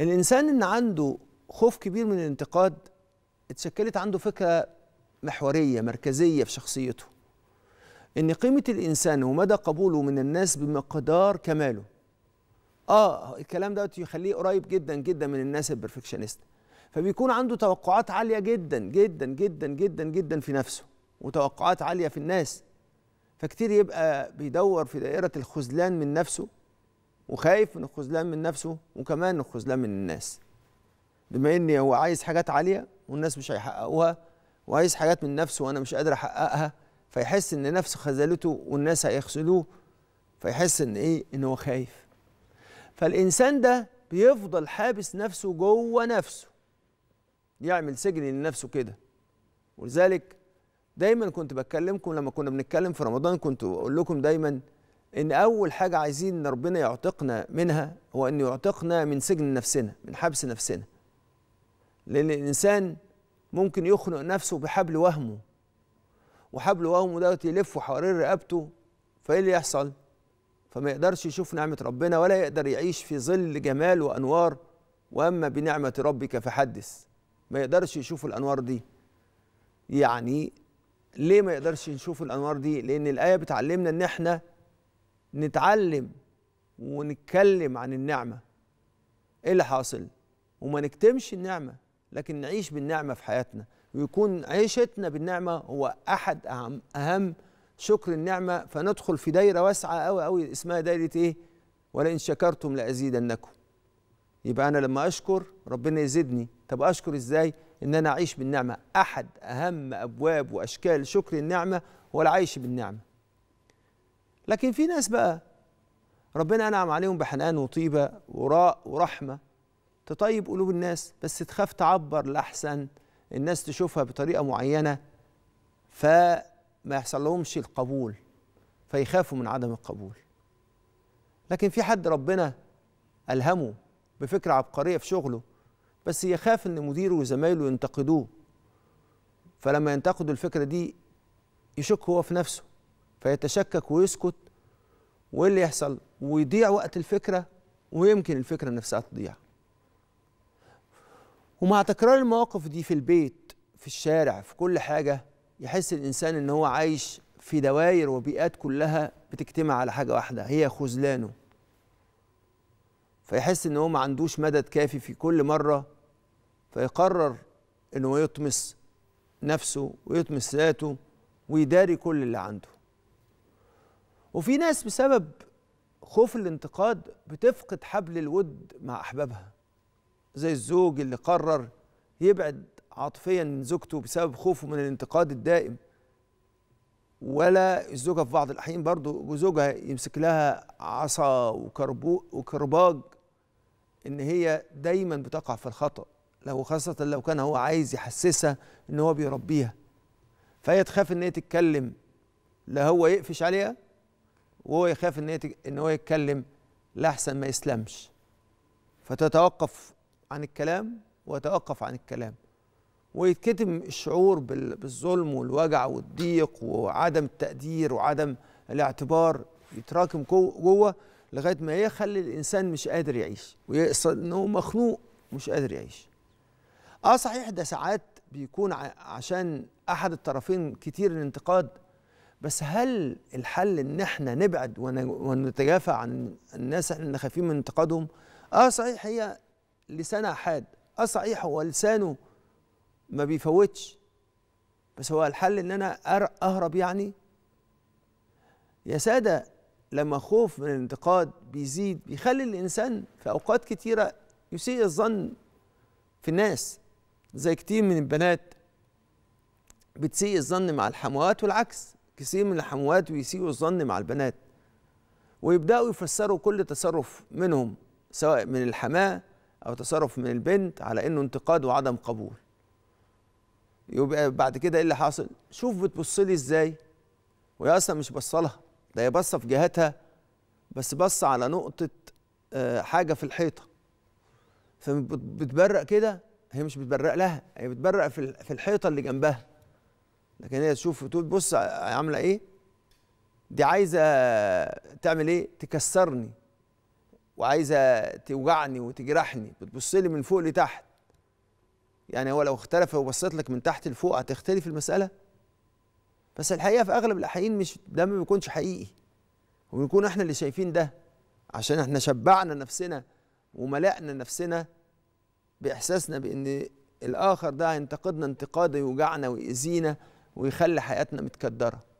الانسان ان عنده خوف كبير من الانتقاد اتشكلت عنده فكره محوريه مركزيه في شخصيته ان قيمه الانسان ومدى قبوله من الناس بمقدار كماله اه الكلام ده يخليه قريب جدا جدا من الناس البرفكشنست فبيكون عنده توقعات عاليه جدا جدا جدا جدا جدا في نفسه وتوقعات عاليه في الناس فكتير يبقى بيدور في دائره الخذلان من نفسه وخايف من الخذلان من نفسه وكمان الخذلان من الناس بما ان هو عايز حاجات عاليه والناس مش هيحققوها وعايز حاجات من نفسه وانا مش قادر احققها فيحس ان نفسه خذلته والناس هيخذلوه فيحس ان ايه ان هو خايف فالانسان ده بيفضل حابس نفسه جوه نفسه يعمل سجن لنفسه كده ولذلك دايما كنت بكلمكم لما كنا بنتكلم في رمضان كنت بقول لكم دايما ان اول حاجه عايزين ربنا يعتقنا منها هو انه يعتقنا من سجن نفسنا من حبس نفسنا لان الانسان ممكن يخنق نفسه بحبل وهمه وحبل وهمه دوت يلف حوالين رقبته فايه اللي يحصل فما يقدرش يشوف نعمه ربنا ولا يقدر يعيش في ظل جمال وانوار واما بنعمه ربك فحدث ما يقدرش يشوف الانوار دي يعني ليه ما يقدرش يشوف الانوار دي لان الايه بتعلمنا ان احنا نتعلم ونتكلم عن النعمة إيه اللي حاصل وما نكتمش النعمة لكن نعيش بالنعمة في حياتنا ويكون عيشتنا بالنعمة هو أحد أهم, أهم شكر النعمة فندخل في دايرة واسعة أوي أوي اسمها دايرة إيه ولئن شكرتم لأزيدنكم يبقى أنا لما أشكر ربنا يزيدني طب أشكر إزاي إن أنا أعيش بالنعمة أحد أهم أبواب وأشكال شكر النعمة هو العيش بالنعمة لكن في ناس بقى ربنا أنعم عليهم بحنان وطيبة وراء ورحمة تطيب قلوب الناس بس تخاف تعبر لأحسن الناس تشوفها بطريقة معينة فما يحصل لهمش القبول فيخافوا من عدم القبول لكن في حد ربنا ألهمه بفكرة عبقرية في شغله بس يخاف ان مديره وزمايله ينتقدوه فلما ينتقدوا الفكرة دي يشك هو في نفسه فيتشكك ويسكت وايه اللي يحصل ويضيع وقت الفكره ويمكن الفكره نفسها تضيع ومع تكرار المواقف دي في البيت في الشارع في كل حاجه يحس الانسان ان هو عايش في دواير وبيئات كلها بتجتمع على حاجه واحده هي خذلانه فيحس ان هو ما عندوش مدد كافي في كل مره فيقرر ان هو يطمس نفسه ويطمس ذاته ويداري كل اللي عنده وفي ناس بسبب خوف الانتقاد بتفقد حبل الود مع أحبابها زي الزوج اللي قرر يبعد عاطفيا من زوجته بسبب خوفه من الانتقاد الدائم ولا الزوجة في بعض الأحيان برضو زوجها يمسك لها عصا وكرباج إن هي دايما بتقع في الخطأ لو خاصة لو كان هو عايز يحسسها إن هو بيربيها فهي تخاف إن هي تتكلم لا هو يقفش عليها وهو يخاف ان ان هو يتكلم لاحسن ما يسلمش فتتوقف عن الكلام ويتوقف عن الكلام ويتكتم الشعور بالظلم والوجع والضيق وعدم التقدير وعدم الاعتبار يتراكم جوه لغايه ما يخلي الانسان مش قادر يعيش ويقصد انه مخنوق مش قادر يعيش اه صحيح ده ساعات بيكون عشان احد الطرفين كتير الانتقاد بس هل الحل ان احنا نبعد ونتجافى عن الناس احنا خايفين من انتقادهم اه صحيح هي لسانها حاد اه صحيح هو لسانه ما بيفوتش بس هو الحل ان انا اهرب يعني يا ساده لما خوف من الانتقاد بيزيد بيخلي الانسان في اوقات كتيره يسيء الظن في الناس زي كتير من البنات بتسيء الظن مع الحموات والعكس كثير من الحموات ويسيئوا الظن مع البنات ويبداوا يفسروا كل تصرف منهم سواء من الحماه او تصرف من البنت على انه انتقاد وعدم قبول يبقى بعد كده ايه اللي حاصل شوف بتبص لي ازاي وهي اصلا مش بصلها ده هي باصه في جهتها بس بص على نقطه آه، حاجه في الحيطه فبتبرق كده هي مش بتبرق لها هي بتبرق في الحيطه اللي جنبها لكن هي تشوف تقول بص عامله ايه دي عايزه تعمل ايه تكسرني وعايزه توجعني وتجرحني بتبص لي من فوق لتحت يعني هو لو اختلف وبصيت لك من تحت لفوق هتختلف المساله بس الحقيقه في اغلب الاحيان مش ده ما بيكونش حقيقي وبنكون احنا اللي شايفين ده عشان احنا شبعنا نفسنا وملأنا نفسنا باحساسنا بان الاخر ده هينتقدنا انتقاد يوجعنا ويأذينا ويخلي حياتنا متكدره